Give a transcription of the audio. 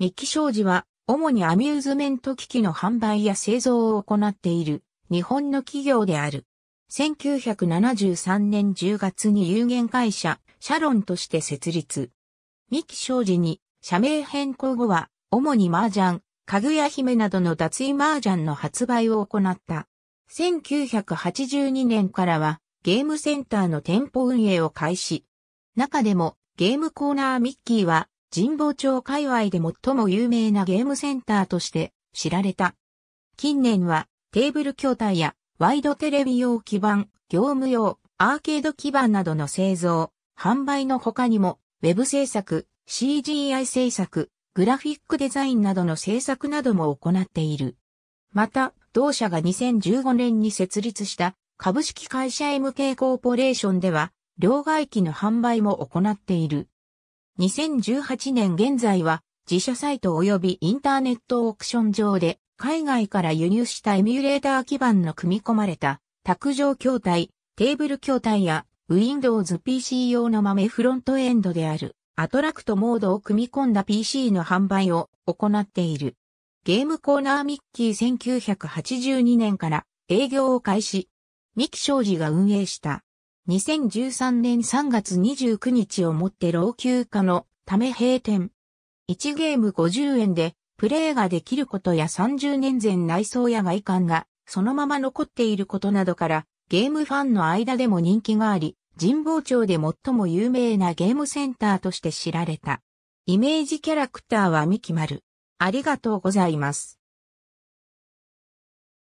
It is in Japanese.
三木商事は、主にアミューズメント機器の販売や製造を行っている、日本の企業である。1973年10月に有限会社、シャロンとして設立。三木商事に、社名変更後は、主に麻雀、かぐや姫などの脱衣麻雀の発売を行った。1982年からは、ゲームセンターの店舗運営を開始。中でも、ゲームコーナーミッキーは、神保町界隈で最も有名なゲームセンターとして知られた。近年はテーブル筐体やワイドテレビ用基板、業務用、アーケード基板などの製造、販売の他にも、ウェブ制作、CGI 制作、グラフィックデザインなどの制作なども行っている。また、同社が2015年に設立した株式会社 MK コーポレーションでは、両替機の販売も行っている。2018年現在は自社サイト及びインターネットオークション上で海外から輸入したエミュレーター基盤の組み込まれた卓上筐体、テーブル筐体や Windows PC 用の豆フロントエンドであるアトラクトモードを組み込んだ PC の販売を行っている。ゲームコーナーミッキー1982年から営業を開始。三木商事が運営した2013年3月29日をもって老朽化のため閉店。1ゲーム50円でプレイができることや30年前内装や外観がそのまま残っていることなどからゲームファンの間でも人気があり、神保町で最も有名なゲームセンターとして知られた。イメージキャラクターはミキマル。ありがとうございます。